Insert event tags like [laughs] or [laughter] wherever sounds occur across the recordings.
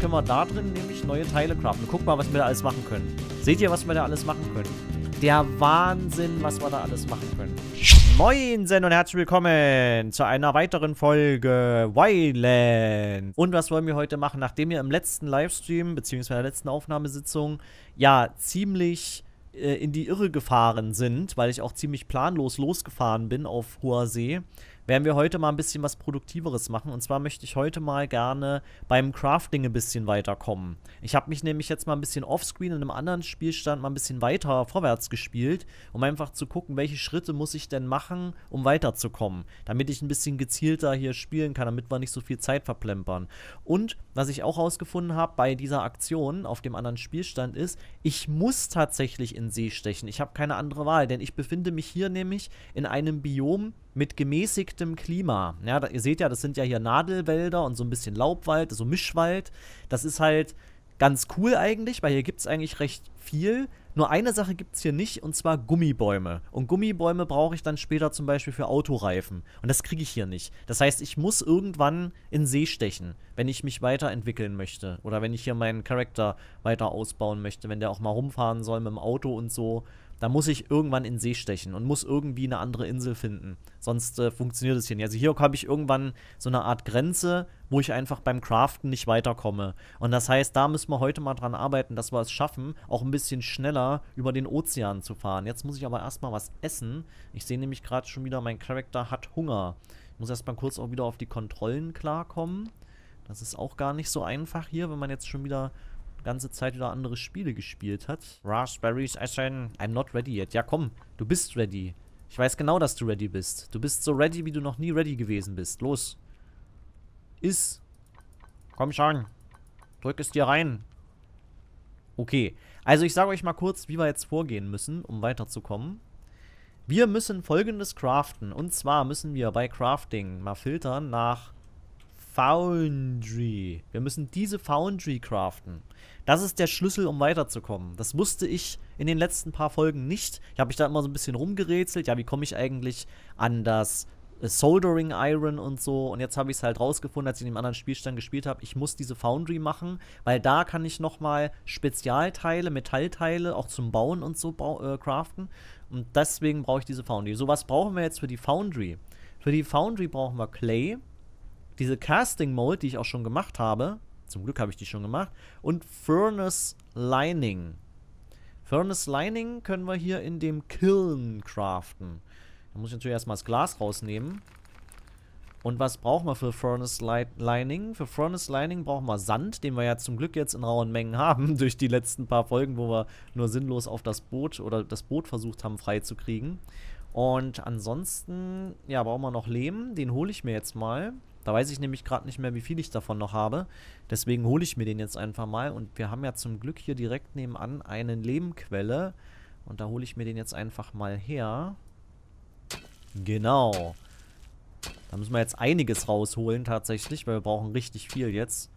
können wir da drin nämlich neue Teile craften. Guck mal, was wir da alles machen können. Seht ihr, was wir da alles machen können? Der Wahnsinn, was wir da alles machen können. Moinsen und herzlich willkommen zu einer weiteren Folge Wildlands. Und was wollen wir heute machen, nachdem wir im letzten Livestream, beziehungsweise in der letzten Aufnahmesitzung, ja, ziemlich äh, in die Irre gefahren sind, weil ich auch ziemlich planlos losgefahren bin auf hoher See, werden wir heute mal ein bisschen was Produktiveres machen. Und zwar möchte ich heute mal gerne beim Crafting ein bisschen weiterkommen. Ich habe mich nämlich jetzt mal ein bisschen offscreen in einem anderen Spielstand mal ein bisschen weiter vorwärts gespielt, um einfach zu gucken, welche Schritte muss ich denn machen, um weiterzukommen. Damit ich ein bisschen gezielter hier spielen kann, damit wir nicht so viel Zeit verplempern. Und was ich auch herausgefunden habe bei dieser Aktion auf dem anderen Spielstand ist, ich muss tatsächlich in See stechen. Ich habe keine andere Wahl, denn ich befinde mich hier nämlich in einem Biom, mit gemäßigtem Klima. Ja, da, ihr seht ja, das sind ja hier Nadelwälder und so ein bisschen Laubwald, so Mischwald. Das ist halt ganz cool eigentlich, weil hier gibt es eigentlich recht viel. Nur eine Sache gibt es hier nicht, und zwar Gummibäume. Und Gummibäume brauche ich dann später zum Beispiel für Autoreifen. Und das kriege ich hier nicht. Das heißt, ich muss irgendwann in See stechen, wenn ich mich weiterentwickeln möchte. Oder wenn ich hier meinen Charakter weiter ausbauen möchte, wenn der auch mal rumfahren soll mit dem Auto und so da muss ich irgendwann in See stechen und muss irgendwie eine andere Insel finden. Sonst äh, funktioniert es hier nicht. Also hier habe ich irgendwann so eine Art Grenze, wo ich einfach beim Craften nicht weiterkomme. Und das heißt, da müssen wir heute mal dran arbeiten, dass wir es schaffen, auch ein bisschen schneller über den Ozean zu fahren. Jetzt muss ich aber erstmal was essen. Ich sehe nämlich gerade schon wieder, mein Charakter hat Hunger. Ich muss erstmal kurz auch wieder auf die Kontrollen klarkommen. Das ist auch gar nicht so einfach hier, wenn man jetzt schon wieder ganze Zeit wieder andere Spiele gespielt hat. Raspberries essen. I'm not ready yet. Ja, komm, du bist ready. Ich weiß genau, dass du ready bist. Du bist so ready, wie du noch nie ready gewesen bist. Los. Iss. Komm schon. Drück es dir rein. Okay. Also ich sage euch mal kurz, wie wir jetzt vorgehen müssen, um weiterzukommen. Wir müssen folgendes craften. Und zwar müssen wir bei Crafting mal filtern nach Foundry. Wir müssen diese Foundry craften. Das ist der Schlüssel, um weiterzukommen. Das wusste ich in den letzten paar Folgen nicht. Ich habe mich da immer so ein bisschen rumgerätselt. Ja, wie komme ich eigentlich an das äh, Soldering Iron und so. Und jetzt habe ich es halt rausgefunden, als ich in dem anderen Spielstand gespielt habe. Ich muss diese Foundry machen, weil da kann ich nochmal Spezialteile, Metallteile auch zum Bauen und so äh, craften. Und deswegen brauche ich diese Foundry. So, was brauchen wir jetzt für die Foundry? Für die Foundry brauchen wir Clay, diese Casting Mold, die ich auch schon gemacht habe. Zum Glück habe ich die schon gemacht. Und Furnace Lining. Furnace Lining können wir hier in dem Kiln craften. Da muss ich natürlich erstmal das Glas rausnehmen. Und was brauchen wir für Furnace Lining? Für Furnace Lining brauchen wir Sand, den wir ja zum Glück jetzt in rauen Mengen [laughs] haben, durch die letzten paar Folgen, wo wir nur sinnlos auf das Boot oder das Boot versucht haben freizukriegen. Und ansonsten, ja, brauchen wir noch Lehm, den hole ich mir jetzt mal. Da weiß ich nämlich gerade nicht mehr, wie viel ich davon noch habe. Deswegen hole ich mir den jetzt einfach mal. Und wir haben ja zum Glück hier direkt nebenan eine Lebenquelle. Und da hole ich mir den jetzt einfach mal her. Genau. Da müssen wir jetzt einiges rausholen tatsächlich, weil wir brauchen richtig viel jetzt.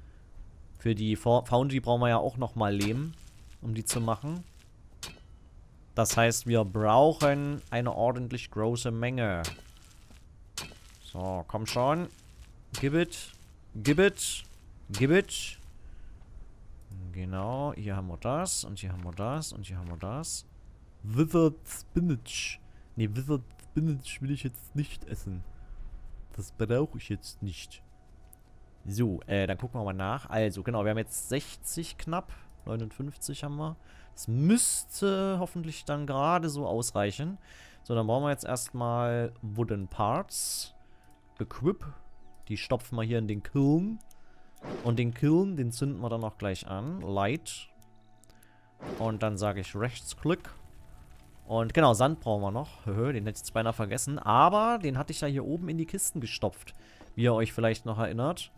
Für die Foundry brauchen wir ja auch nochmal Lehm, um die zu machen. Das heißt, wir brauchen eine ordentlich große Menge. So, komm schon. Gibbet. Gibbet. Gibbet. Genau, hier haben wir das und hier haben wir das und hier haben wir das. Withered Spinach. Ne, Withered Spinach will ich jetzt nicht essen. Das brauche ich jetzt nicht. So, äh, dann gucken wir mal nach. Also, genau, wir haben jetzt 60 knapp. 59 haben wir. Das müsste hoffentlich dann gerade so ausreichen. So, dann brauchen wir jetzt erstmal Wooden Parts. Equip. Die stopfen wir hier in den Kiln. Und den Kiln, den zünden wir dann auch gleich an. Light. Und dann sage ich Rechtsklick. Und genau, Sand brauchen wir noch. Den hätte ich jetzt beinahe vergessen. Aber den hatte ich ja hier oben in die Kisten gestopft. Wie ihr euch vielleicht noch erinnert.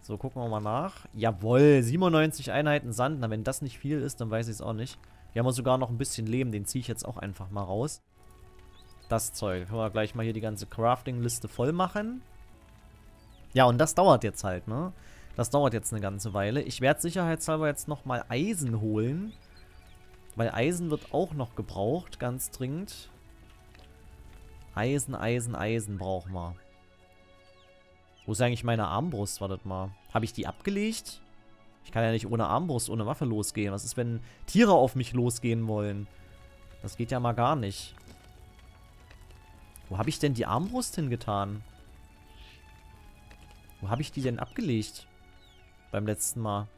So, gucken wir mal nach. Jawohl, 97 Einheiten Sand. Na, wenn das nicht viel ist, dann weiß ich es auch nicht. Hier haben wir sogar noch ein bisschen Leben. Den ziehe ich jetzt auch einfach mal raus. Das Zeug. Können wir gleich mal hier die ganze Crafting-Liste voll machen. Ja, und das dauert jetzt halt, ne? Das dauert jetzt eine ganze Weile. Ich werde sicherheitshalber jetzt nochmal Eisen holen. Weil Eisen wird auch noch gebraucht, ganz dringend. Eisen, Eisen, Eisen brauchen wir. Wo ist eigentlich meine Armbrust? Wartet mal. Habe ich die abgelegt? Ich kann ja nicht ohne Armbrust, ohne Waffe losgehen. Was ist, wenn Tiere auf mich losgehen wollen? Das geht ja mal gar nicht. Wo habe ich denn die Armbrust hingetan? Wo habe ich die denn abgelegt? Beim letzten Mal.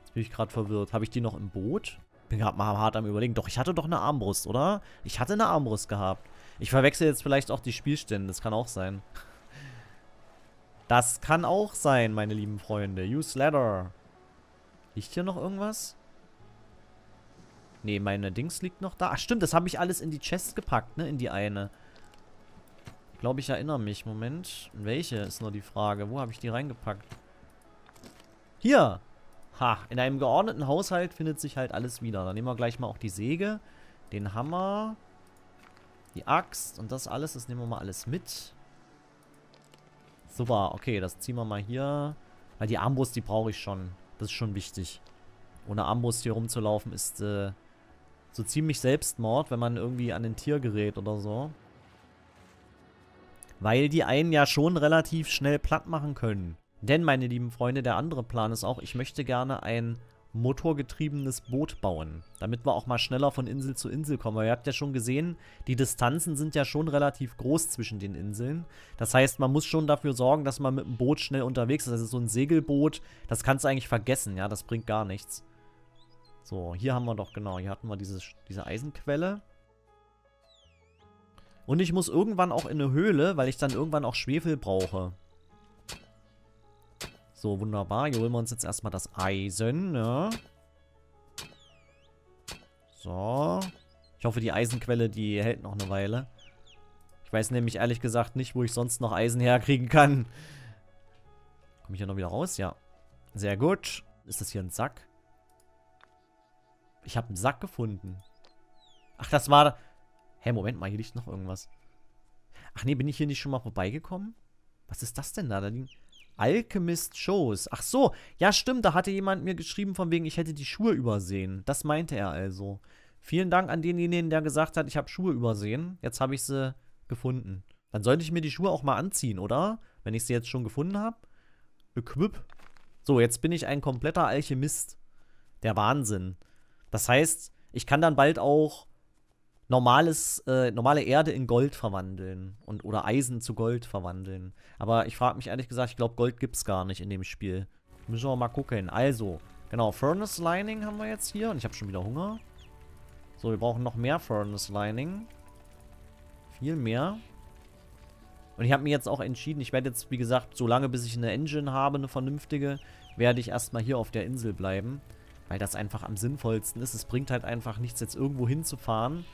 Jetzt bin ich gerade verwirrt. Habe ich die noch im Boot? Bin gerade mal hart am überlegen. Doch, ich hatte doch eine Armbrust, oder? Ich hatte eine Armbrust gehabt. Ich verwechsel jetzt vielleicht auch die Spielstände. Das kann auch sein. Das kann auch sein, meine lieben Freunde. Use Ladder. Liegt hier noch irgendwas? Ne, meine Dings liegt noch da. Ach stimmt, das habe ich alles in die Chest gepackt, ne? In die eine glaube, ich erinnere mich. Moment. Welche ist nur die Frage. Wo habe ich die reingepackt? Hier! Ha, in einem geordneten Haushalt findet sich halt alles wieder. Dann nehmen wir gleich mal auch die Säge, den Hammer, die Axt und das alles. Das nehmen wir mal alles mit. Super, okay, das ziehen wir mal hier. Weil die Armbrust, die brauche ich schon. Das ist schon wichtig. Ohne Armbrust hier rumzulaufen ist äh, so ziemlich Selbstmord, wenn man irgendwie an ein Tier gerät oder so. Weil die einen ja schon relativ schnell platt machen können. Denn, meine lieben Freunde, der andere Plan ist auch, ich möchte gerne ein motorgetriebenes Boot bauen, damit wir auch mal schneller von Insel zu Insel kommen. Weil ihr habt ja schon gesehen, die Distanzen sind ja schon relativ groß zwischen den Inseln. Das heißt, man muss schon dafür sorgen, dass man mit dem Boot schnell unterwegs ist. Also so ein Segelboot, das kannst du eigentlich vergessen, ja, das bringt gar nichts. So, hier haben wir doch, genau, hier hatten wir dieses, diese Eisenquelle. Und ich muss irgendwann auch in eine Höhle, weil ich dann irgendwann auch Schwefel brauche. So, wunderbar. Hier holen wir uns jetzt erstmal das Eisen, ne? So. Ich hoffe, die Eisenquelle, die hält noch eine Weile. Ich weiß nämlich ehrlich gesagt nicht, wo ich sonst noch Eisen herkriegen kann. Komme ich hier noch wieder raus? Ja. Sehr gut. Ist das hier ein Sack? Ich habe einen Sack gefunden. Ach, das war... Hä, Moment mal, hier liegt noch irgendwas. Ach nee, bin ich hier nicht schon mal vorbeigekommen? Was ist das denn da? Da liegen... Alchemist Shows. Ach so, ja stimmt, da hatte jemand mir geschrieben von wegen, ich hätte die Schuhe übersehen. Das meinte er also. Vielen Dank an denjenigen, der gesagt hat, ich habe Schuhe übersehen. Jetzt habe ich sie gefunden. Dann sollte ich mir die Schuhe auch mal anziehen, oder? Wenn ich sie jetzt schon gefunden habe. Equip. So, jetzt bin ich ein kompletter Alchemist. Der Wahnsinn. Das heißt, ich kann dann bald auch normales, äh, normale Erde in Gold verwandeln und oder Eisen zu Gold verwandeln. Aber ich frage mich ehrlich gesagt, ich glaube, Gold gibt es gar nicht in dem Spiel. Müssen wir mal gucken. Also, genau, Furnace Lining haben wir jetzt hier und ich habe schon wieder Hunger. So, wir brauchen noch mehr Furnace Lining. Viel mehr. Und ich habe mir jetzt auch entschieden, ich werde jetzt, wie gesagt, so lange, bis ich eine Engine habe, eine vernünftige, werde ich erstmal hier auf der Insel bleiben. Weil das einfach am sinnvollsten ist. Es bringt halt einfach nichts, jetzt irgendwo hinzufahren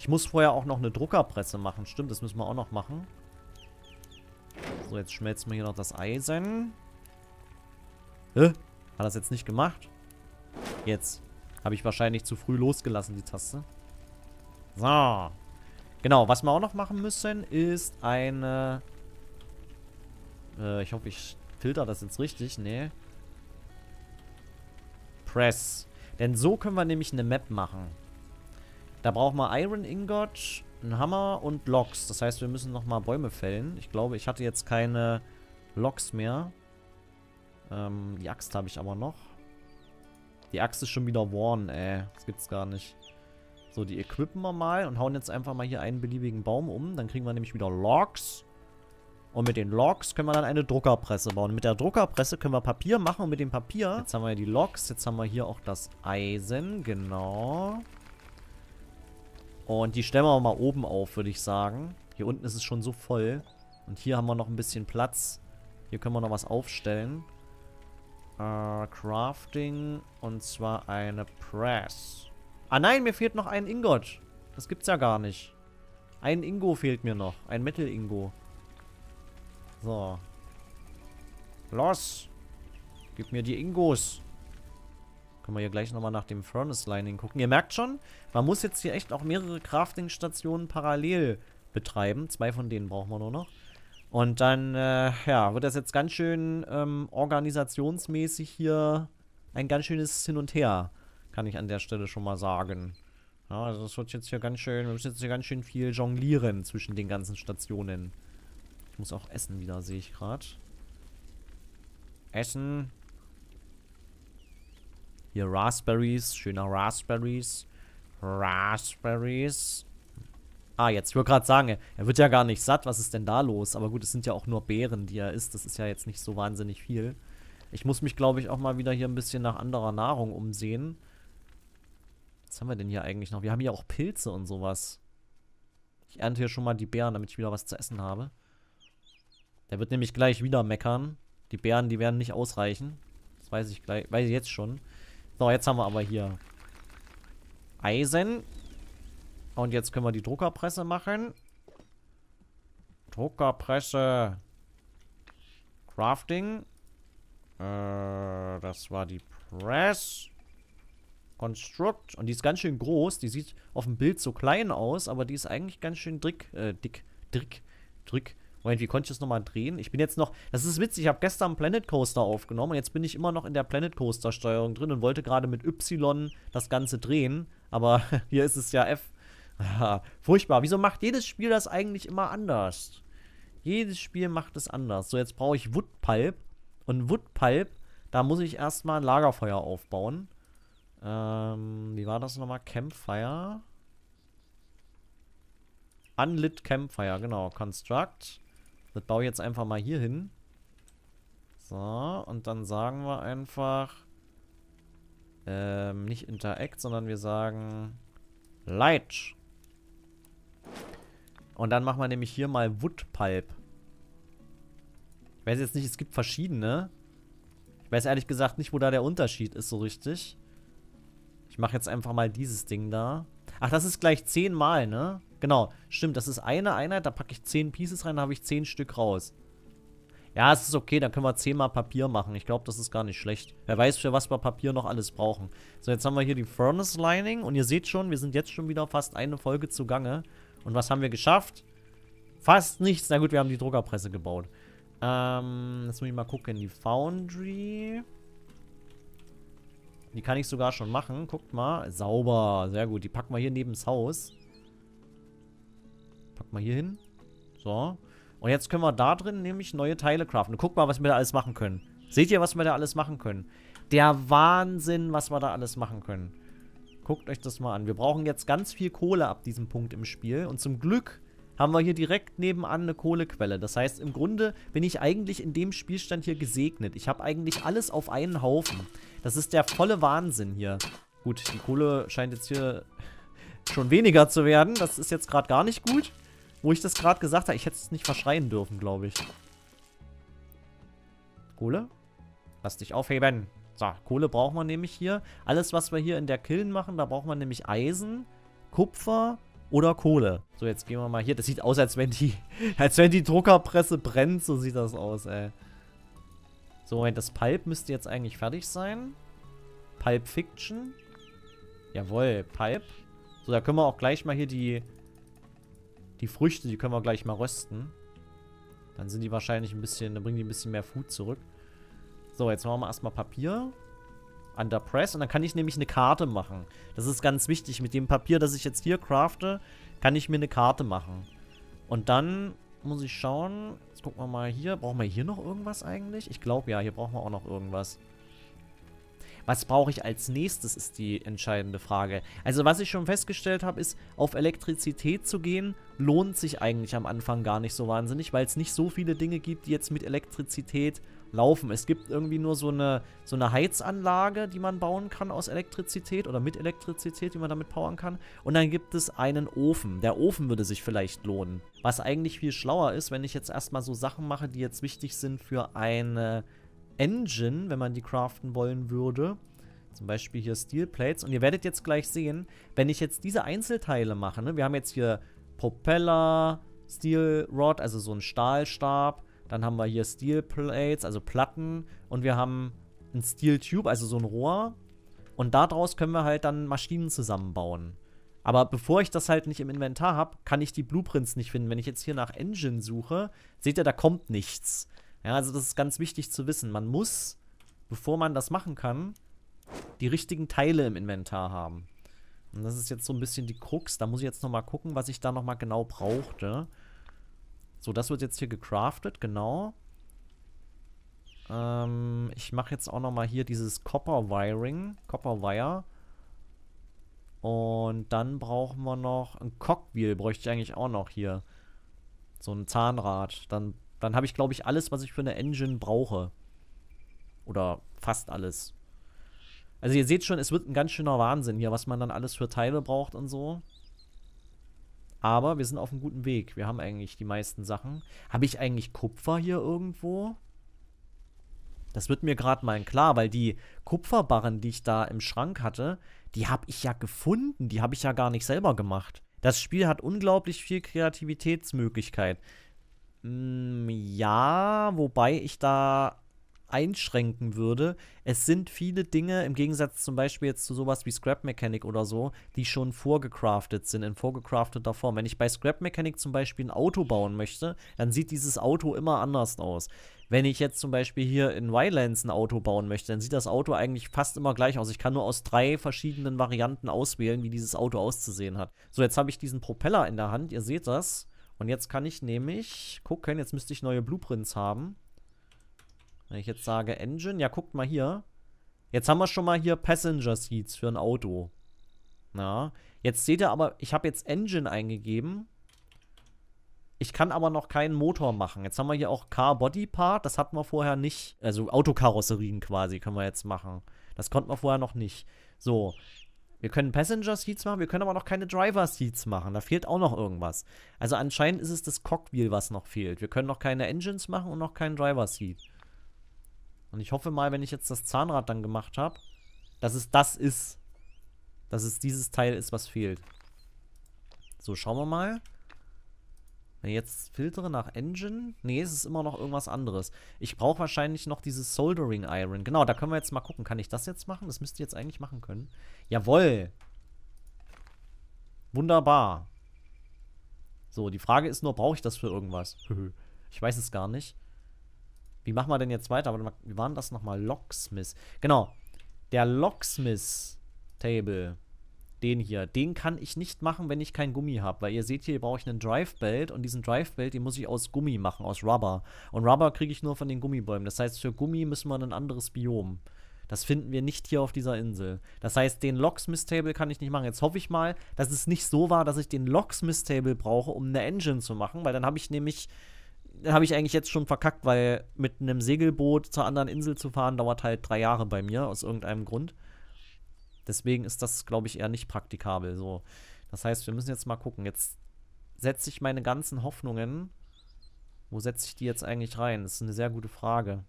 ich muss vorher auch noch eine Druckerpresse machen. Stimmt, das müssen wir auch noch machen. So, jetzt schmelzen wir hier noch das Eisen. Hä? Hat das jetzt nicht gemacht? Jetzt. Habe ich wahrscheinlich zu früh losgelassen, die Taste. So. Genau, was wir auch noch machen müssen, ist eine... Äh, ich hoffe, ich filter das jetzt richtig. Nee. Press. Denn so können wir nämlich eine Map machen. Da brauchen wir Iron Ingot, einen Hammer und Logs. Das heißt, wir müssen nochmal Bäume fällen. Ich glaube, ich hatte jetzt keine Logs mehr. Ähm, die Axt habe ich aber noch. Die Axt ist schon wieder worn, ey. Das gibt's gar nicht. So, die equippen wir mal und hauen jetzt einfach mal hier einen beliebigen Baum um. Dann kriegen wir nämlich wieder Logs. Und mit den Logs können wir dann eine Druckerpresse bauen. mit der Druckerpresse können wir Papier machen und mit dem Papier... Jetzt haben wir ja die Logs, jetzt haben wir hier auch das Eisen, genau. Und die stellen wir mal oben auf, würde ich sagen. Hier unten ist es schon so voll. Und hier haben wir noch ein bisschen Platz. Hier können wir noch was aufstellen. Äh, Crafting. Und zwar eine Press. Ah nein, mir fehlt noch ein Ingot. Das gibt's ja gar nicht. Ein Ingo fehlt mir noch. Ein Metal-Ingo. So. Los. Gib mir die Ingos. Können wir hier gleich nochmal nach dem Furnace Lining gucken. Ihr merkt schon, man muss jetzt hier echt auch mehrere Crafting-Stationen parallel betreiben. Zwei von denen brauchen wir nur noch. Und dann, äh, ja, wird das jetzt ganz schön ähm, organisationsmäßig hier ein ganz schönes Hin und Her, kann ich an der Stelle schon mal sagen. Ja, also das wird jetzt hier ganz schön, wir müssen jetzt hier ganz schön viel jonglieren zwischen den ganzen Stationen. Ich muss auch essen wieder, sehe ich gerade. Essen. Hier Raspberries, schöner Raspberries. Raspberries. Ah, jetzt, ich wollte gerade sagen, er wird ja gar nicht satt, was ist denn da los? Aber gut, es sind ja auch nur Beeren, die er isst, das ist ja jetzt nicht so wahnsinnig viel. Ich muss mich, glaube ich, auch mal wieder hier ein bisschen nach anderer Nahrung umsehen. Was haben wir denn hier eigentlich noch? Wir haben hier auch Pilze und sowas. Ich ernte hier schon mal die Beeren, damit ich wieder was zu essen habe. Der wird nämlich gleich wieder meckern. Die Beeren, die werden nicht ausreichen. Das weiß ich gleich, weiß ich jetzt schon. So, jetzt haben wir aber hier Eisen. Und jetzt können wir die Druckerpresse machen. Druckerpresse. Crafting. Äh, das war die Press. Construct. Und die ist ganz schön groß. Die sieht auf dem Bild so klein aus, aber die ist eigentlich ganz schön dick. Äh, dick. Dick. Dick. Moment, wie konnte ich das nochmal drehen? Ich bin jetzt noch, das ist witzig, ich habe gestern Planet Coaster aufgenommen und jetzt bin ich immer noch in der Planet Coaster Steuerung drin und wollte gerade mit Y das Ganze drehen, aber [laughs] hier ist es ja F. Furchtbar, wieso macht jedes Spiel das eigentlich immer anders? Jedes Spiel macht es anders. So, jetzt brauche ich Woodpulp und Woodpulp, da muss ich erstmal ein Lagerfeuer aufbauen. Ähm, wie war das nochmal? Campfire? Unlit Campfire, genau. Construct. Das baue ich jetzt einfach mal hier hin. So, und dann sagen wir einfach, ähm, nicht Interact, sondern wir sagen Light. Und dann machen wir nämlich hier mal Woodpulp. Ich weiß jetzt nicht, es gibt verschiedene. Ich weiß ehrlich gesagt nicht, wo da der Unterschied ist so richtig. Ich mache jetzt einfach mal dieses Ding da. Ach, das ist gleich zehnmal, ne? Genau, stimmt, das ist eine Einheit, da packe ich 10 Pieces rein, da habe ich 10 Stück raus. Ja, es ist okay, dann können wir 10 mal Papier machen. Ich glaube, das ist gar nicht schlecht. Wer weiß, für was wir Papier noch alles brauchen. So, jetzt haben wir hier die Furnace Lining und ihr seht schon, wir sind jetzt schon wieder fast eine Folge zugange. Und was haben wir geschafft? Fast nichts. Na gut, wir haben die Druckerpresse gebaut. Ähm, jetzt muss ich mal gucken. Die Foundry. Die kann ich sogar schon machen. Guckt mal. Sauber. Sehr gut. Die packen wir hier neben das Haus. Mal hier hin. So. Und jetzt können wir da drin nämlich neue Teile craften. Guck mal, was wir da alles machen können. Seht ihr, was wir da alles machen können? Der Wahnsinn, was wir da alles machen können. Guckt euch das mal an. Wir brauchen jetzt ganz viel Kohle ab diesem Punkt im Spiel. Und zum Glück haben wir hier direkt nebenan eine Kohlequelle. Das heißt, im Grunde bin ich eigentlich in dem Spielstand hier gesegnet. Ich habe eigentlich alles auf einen Haufen. Das ist der volle Wahnsinn hier. Gut, die Kohle scheint jetzt hier [laughs] schon weniger zu werden. Das ist jetzt gerade gar nicht gut. Wo ich das gerade gesagt habe, ich hätte es nicht verschreien dürfen, glaube ich. Kohle? Lass dich aufheben. So, Kohle braucht man nämlich hier. Alles, was wir hier in der Killen machen, da braucht man nämlich Eisen, Kupfer oder Kohle. So, jetzt gehen wir mal hier. Das sieht aus, als wenn die, [laughs] als wenn die Druckerpresse brennt. So sieht das aus, ey. So, Moment, das Pulp müsste jetzt eigentlich fertig sein. Pulp Fiction. Jawohl, Pulp. So, da können wir auch gleich mal hier die die Früchte, die können wir gleich mal rösten. Dann sind die wahrscheinlich ein bisschen, dann bringen die ein bisschen mehr Food zurück. So, jetzt machen wir erstmal Papier. Under Press. Und dann kann ich nämlich eine Karte machen. Das ist ganz wichtig. Mit dem Papier, das ich jetzt hier crafte, kann ich mir eine Karte machen. Und dann muss ich schauen. Jetzt gucken wir mal hier. Brauchen wir hier noch irgendwas eigentlich? Ich glaube ja, hier brauchen wir auch noch irgendwas. Was brauche ich als nächstes, ist die entscheidende Frage. Also was ich schon festgestellt habe, ist, auf Elektrizität zu gehen, lohnt sich eigentlich am Anfang gar nicht so wahnsinnig, weil es nicht so viele Dinge gibt, die jetzt mit Elektrizität laufen. Es gibt irgendwie nur so eine, so eine Heizanlage, die man bauen kann aus Elektrizität oder mit Elektrizität, die man damit powern kann. Und dann gibt es einen Ofen. Der Ofen würde sich vielleicht lohnen. Was eigentlich viel schlauer ist, wenn ich jetzt erstmal so Sachen mache, die jetzt wichtig sind für eine Engine, wenn man die craften wollen würde. Zum Beispiel hier Steel Plates. Und ihr werdet jetzt gleich sehen, wenn ich jetzt diese Einzelteile mache, ne, wir haben jetzt hier Propeller, Steel Rod, also so ein Stahlstab. Dann haben wir hier Steel Plates, also Platten. Und wir haben ein Steel Tube, also so ein Rohr. Und daraus können wir halt dann Maschinen zusammenbauen. Aber bevor ich das halt nicht im Inventar habe, kann ich die Blueprints nicht finden. Wenn ich jetzt hier nach Engine suche, seht ihr, da kommt nichts. Ja, also das ist ganz wichtig zu wissen. Man muss, bevor man das machen kann, die richtigen Teile im Inventar haben. Und das ist jetzt so ein bisschen die Krux. Da muss ich jetzt nochmal gucken, was ich da nochmal genau brauchte. So, das wird jetzt hier gecraftet, genau. Ähm, ich mache jetzt auch nochmal hier dieses Copper Wiring, Copper Wire. Und dann brauchen wir noch ein Cockwheel, bräuchte ich eigentlich auch noch hier. So ein Zahnrad. Dann dann habe ich, glaube ich, alles, was ich für eine Engine brauche. Oder fast alles. Also ihr seht schon, es wird ein ganz schöner Wahnsinn hier, was man dann alles für Teile braucht und so. Aber wir sind auf einem guten Weg. Wir haben eigentlich die meisten Sachen. Habe ich eigentlich Kupfer hier irgendwo? Das wird mir gerade mal klar, weil die Kupferbarren, die ich da im Schrank hatte, die habe ich ja gefunden. Die habe ich ja gar nicht selber gemacht. Das Spiel hat unglaublich viel Kreativitätsmöglichkeit. Hm, ja, wobei ich da einschränken würde. Es sind viele Dinge, im Gegensatz zum Beispiel jetzt zu sowas wie Scrap Mechanic oder so, die schon vorgecraftet sind, in vorgecrafteter Form. Wenn ich bei Scrap Mechanic zum Beispiel ein Auto bauen möchte, dann sieht dieses Auto immer anders aus. Wenn ich jetzt zum Beispiel hier in Wildlands ein Auto bauen möchte, dann sieht das Auto eigentlich fast immer gleich aus. Ich kann nur aus drei verschiedenen Varianten auswählen, wie dieses Auto auszusehen hat. So, jetzt habe ich diesen Propeller in der Hand, ihr seht das. Und jetzt kann ich nämlich gucken, jetzt müsste ich neue Blueprints haben. Wenn ich jetzt sage Engine, ja guckt mal hier. Jetzt haben wir schon mal hier Passenger Seats für ein Auto. Na, jetzt seht ihr aber, ich habe jetzt Engine eingegeben. Ich kann aber noch keinen Motor machen. Jetzt haben wir hier auch Car Body Part. Das hatten wir vorher nicht. Also Autokarosserien quasi können wir jetzt machen. Das konnten wir vorher noch nicht. So, wir können Passenger Seats machen, wir können aber noch keine Driver Seats machen. Da fehlt auch noch irgendwas. Also anscheinend ist es das Cockwheel, was noch fehlt. Wir können noch keine Engines machen und noch keinen Driver Seat. Und ich hoffe mal, wenn ich jetzt das Zahnrad dann gemacht habe, dass es das ist. Dass es dieses Teil ist, was fehlt. So, schauen wir mal. Wenn ich jetzt filtere nach Engine, nee, es ist immer noch irgendwas anderes. Ich brauche wahrscheinlich noch dieses Soldering Iron. Genau, da können wir jetzt mal gucken. Kann ich das jetzt machen? Das müsste ich jetzt eigentlich machen können. Jawoll! Wunderbar. So, die Frage ist nur, brauche ich das für irgendwas? ich weiß es gar nicht. Wie machen wir denn jetzt weiter? Aber wie waren das nochmal? Locksmith. Genau. Der Locksmith Table den hier. Den kann ich nicht machen, wenn ich kein Gummi habe, weil ihr seht hier, brauche ich einen Drive Belt und diesen Drive Belt, den muss ich aus Gummi machen, aus Rubber. Und Rubber kriege ich nur von den Gummibäumen. Das heißt, für Gummi müssen wir ein anderes Biom. Das finden wir nicht hier auf dieser Insel. Das heißt, den Locksmith Table kann ich nicht machen. Jetzt hoffe ich mal, dass es nicht so war, dass ich den Locksmith Table brauche, um eine Engine zu machen, weil dann habe ich nämlich dann habe ich eigentlich jetzt schon verkackt, weil mit einem Segelboot zur anderen Insel zu fahren dauert halt drei Jahre bei mir aus irgendeinem Grund. Deswegen ist das, glaube ich, eher nicht praktikabel. So. Das heißt, wir müssen jetzt mal gucken. Jetzt setze ich meine ganzen Hoffnungen. Wo setze ich die jetzt eigentlich rein? Das ist eine sehr gute Frage.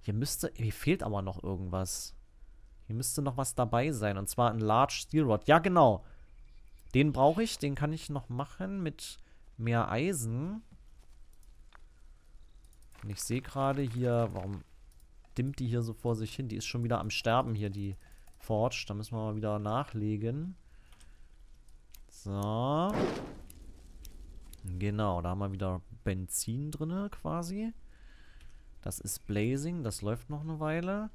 Hier müsste. Hier fehlt aber noch irgendwas. Hier müsste noch was dabei sein. Und zwar ein Large Steel Rod. Ja, genau. Den brauche ich. Den kann ich noch machen mit mehr Eisen. Und ich sehe gerade hier, warum dimmt die hier so vor sich hin? Die ist schon wieder am Sterben hier, die Forge. Da müssen wir mal wieder nachlegen. So. Genau, da haben wir wieder Benzin drin quasi. Das ist Blazing, das läuft noch eine Weile.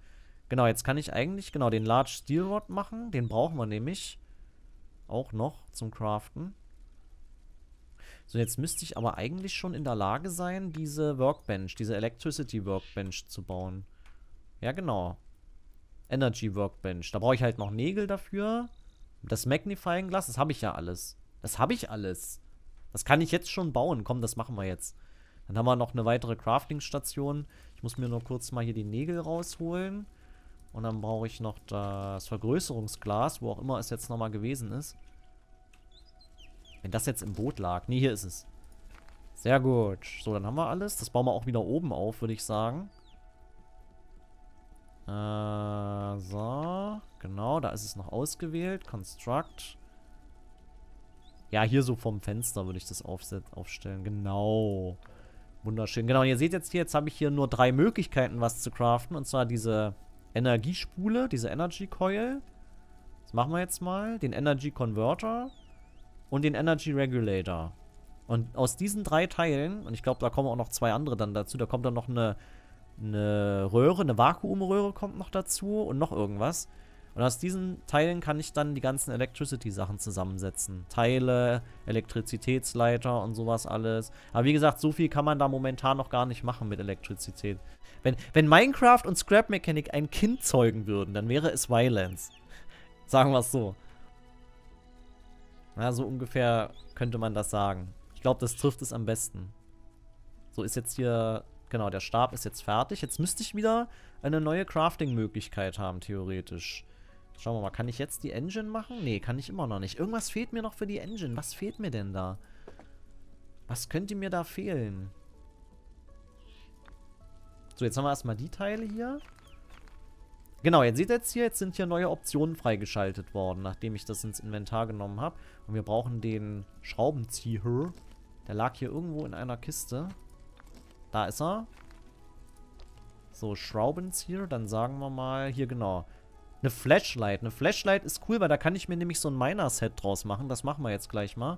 Genau, jetzt kann ich eigentlich genau den Large Steel Rod machen. Den brauchen wir nämlich auch noch zum Craften. So, jetzt müsste ich aber eigentlich schon in der Lage sein, diese Workbench, diese Electricity Workbench zu bauen. Ja, genau. Energy Workbench. Da brauche ich halt noch Nägel dafür. Das Magnifying Glass, das habe ich ja alles. Das habe ich alles. Das kann ich jetzt schon bauen. Komm, das machen wir jetzt. Dann haben wir noch eine weitere Crafting-Station. Ich muss mir nur kurz mal hier die Nägel rausholen. Und dann brauche ich noch das Vergrößerungsglas, wo auch immer es jetzt nochmal gewesen ist. Wenn das jetzt im Boot lag. Nee, hier ist es. Sehr gut. So, dann haben wir alles. Das bauen wir auch wieder oben auf, würde ich sagen. Äh, so. Genau, da ist es noch ausgewählt. Construct. Ja, hier so vorm Fenster würde ich das aufstellen. Genau. Wunderschön. Genau, ihr seht jetzt hier, jetzt habe ich hier nur drei Möglichkeiten, was zu craften. Und zwar diese Energiespule, diese Energy Coil. Das machen wir jetzt mal. Den Energy Converter und den Energy Regulator. Und aus diesen drei Teilen, und ich glaube, da kommen auch noch zwei andere dann dazu, da kommt dann noch eine eine Röhre, eine Vakuumröhre kommt noch dazu und noch irgendwas. Und aus diesen Teilen kann ich dann die ganzen Electricity-Sachen zusammensetzen. Teile, Elektrizitätsleiter und sowas alles. Aber wie gesagt, so viel kann man da momentan noch gar nicht machen mit Elektrizität. Wenn, wenn Minecraft und Scrap Mechanic ein Kind zeugen würden, dann wäre es Violence. [laughs] sagen wir es so. Na, so ungefähr könnte man das sagen. Ich glaube, das trifft es am besten. So ist jetzt hier Genau, der Stab ist jetzt fertig. Jetzt müsste ich wieder eine neue Crafting-Möglichkeit haben, theoretisch. Schauen wir mal, kann ich jetzt die Engine machen? Nee, kann ich immer noch nicht. Irgendwas fehlt mir noch für die Engine. Was fehlt mir denn da? Was könnte mir da fehlen? So, jetzt haben wir erstmal die Teile hier. Genau, ihr seht jetzt hier, jetzt sind hier neue Optionen freigeschaltet worden, nachdem ich das ins Inventar genommen habe. Und wir brauchen den Schraubenzieher. Der lag hier irgendwo in einer Kiste. Da ist er. So, Schraubenzieher. Dann sagen wir mal, hier genau. Eine Flashlight. Eine Flashlight ist cool, weil da kann ich mir nämlich so ein Miner-Set draus machen. Das machen wir jetzt gleich mal.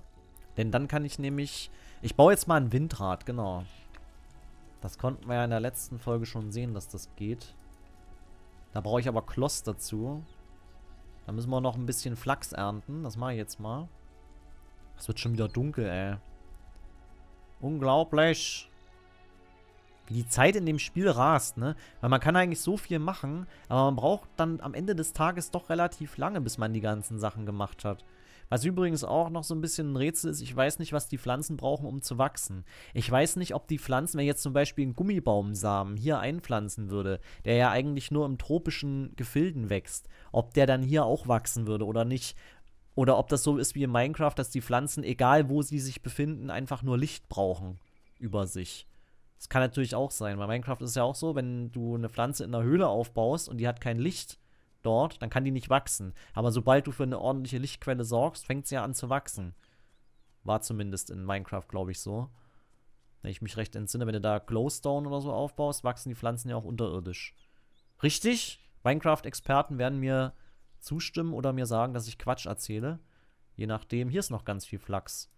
Denn dann kann ich nämlich... Ich baue jetzt mal ein Windrad, genau. Das konnten wir ja in der letzten Folge schon sehen, dass das geht. Da brauche ich aber Kloss dazu. Da müssen wir noch ein bisschen Flachs ernten. Das mache ich jetzt mal. Es wird schon wieder dunkel, ey. Unglaublich. Unglaublich die Zeit in dem Spiel rast, ne? Weil man kann eigentlich so viel machen, aber man braucht dann am Ende des Tages doch relativ lange, bis man die ganzen Sachen gemacht hat. Was übrigens auch noch so ein bisschen ein Rätsel ist, ich weiß nicht, was die Pflanzen brauchen, um zu wachsen. Ich weiß nicht, ob die Pflanzen, wenn jetzt zum Beispiel ein Gummibaumsamen hier einpflanzen würde, der ja eigentlich nur im tropischen Gefilden wächst, ob der dann hier auch wachsen würde oder nicht. Oder ob das so ist wie in Minecraft, dass die Pflanzen, egal wo sie sich befinden, einfach nur Licht brauchen über sich. Das kann natürlich auch sein, weil Minecraft ist ja auch so, wenn du eine Pflanze in einer Höhle aufbaust und die hat kein Licht dort, dann kann die nicht wachsen. Aber sobald du für eine ordentliche Lichtquelle sorgst, fängt sie ja an zu wachsen. War zumindest in Minecraft, glaube ich, so. Wenn ich mich recht entsinne, wenn du da Glowstone oder so aufbaust, wachsen die Pflanzen ja auch unterirdisch. Richtig? Minecraft-Experten werden mir zustimmen oder mir sagen, dass ich Quatsch erzähle. Je nachdem. Hier ist noch ganz viel Flachs.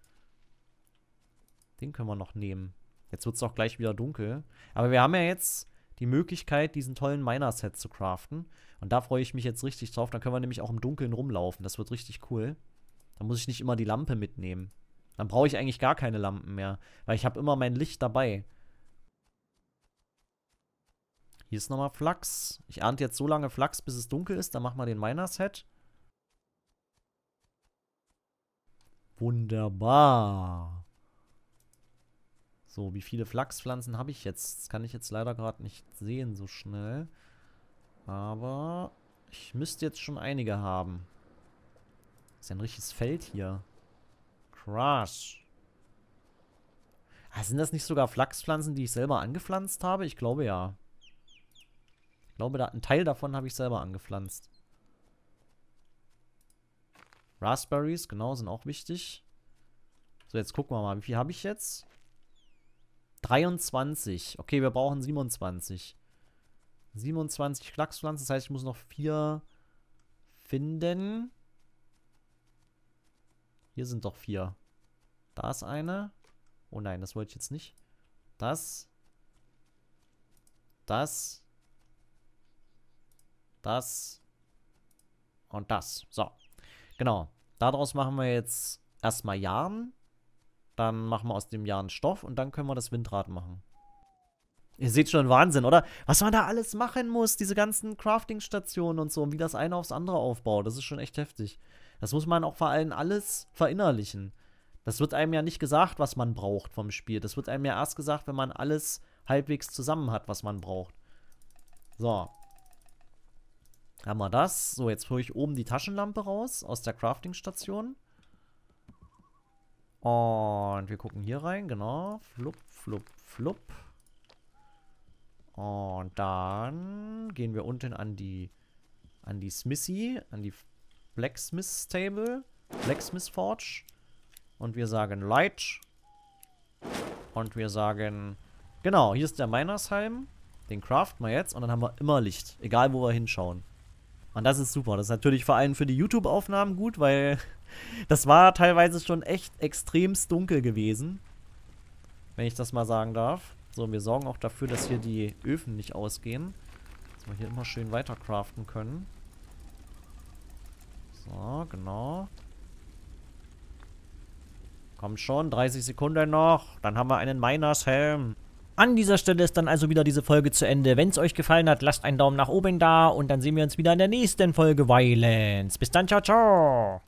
Den können wir noch nehmen. Jetzt wird es auch gleich wieder dunkel. Aber wir haben ja jetzt die Möglichkeit, diesen tollen Miner-Set zu craften. Und da freue ich mich jetzt richtig drauf. Dann können wir nämlich auch im Dunkeln rumlaufen. Das wird richtig cool. Dann muss ich nicht immer die Lampe mitnehmen. Dann brauche ich eigentlich gar keine Lampen mehr, weil ich habe immer mein Licht dabei. Hier ist nochmal Flachs. Ich ernte jetzt so lange Flachs, bis es dunkel ist. Dann machen wir den Miner-Set. Wunderbar. So, wie viele Flachspflanzen habe ich jetzt? Das kann ich jetzt leider gerade nicht sehen so schnell. Aber ich müsste jetzt schon einige haben. Ist ja ein richtiges Feld hier. Krass. Ah, sind das nicht sogar Flachspflanzen, die ich selber angepflanzt habe? Ich glaube ja. Ich glaube, da, einen Teil davon habe ich selber angepflanzt. Raspberries, genau, sind auch wichtig. So, jetzt gucken wir mal, wie viel habe ich jetzt? 23. Okay, wir brauchen 27. 27 Flachspflanzen, das heißt, ich muss noch vier finden. Hier sind doch vier. Da ist eine. Oh nein, das wollte ich jetzt nicht. Das. Das. Das. Und das. So. Genau. Daraus machen wir jetzt erstmal Jahren. Dann machen wir aus dem Jahr einen Stoff und dann können wir das Windrad machen. Ihr seht schon Wahnsinn, oder? Was man da alles machen muss, diese ganzen Crafting-Stationen und so, und wie das eine aufs andere aufbaut, das ist schon echt heftig. Das muss man auch vor allem alles verinnerlichen. Das wird einem ja nicht gesagt, was man braucht vom Spiel. Das wird einem ja erst gesagt, wenn man alles halbwegs zusammen hat, was man braucht. So. Haben wir das. So, jetzt hole ich oben die Taschenlampe raus aus der Crafting-Station. Und wir gucken hier rein, genau. Flup, flup, flup. Und dann gehen wir unten an die an die Smithy, an die Blacksmith Table, Blacksmith Forge. Und wir sagen Light. Und wir sagen, genau, hier ist der Minersheim. Den craften wir jetzt und dann haben wir immer Licht, egal wo wir hinschauen. Und das ist super. Das ist natürlich vor allem für die YouTube-Aufnahmen gut, weil [laughs] das war teilweise schon echt extremst dunkel gewesen. Wenn ich das mal sagen darf. So, wir sorgen auch dafür, dass hier die Öfen nicht ausgehen. Dass wir hier immer schön weiter craften können. So, genau. Kommt schon, 30 Sekunden noch. Dann haben wir einen Miners Helm. An dieser Stelle ist dann also wieder diese Folge zu Ende. Wenn es euch gefallen hat, lasst einen Daumen nach oben da und dann sehen wir uns wieder in der nächsten Folge Violence. Bis dann, ciao, ciao.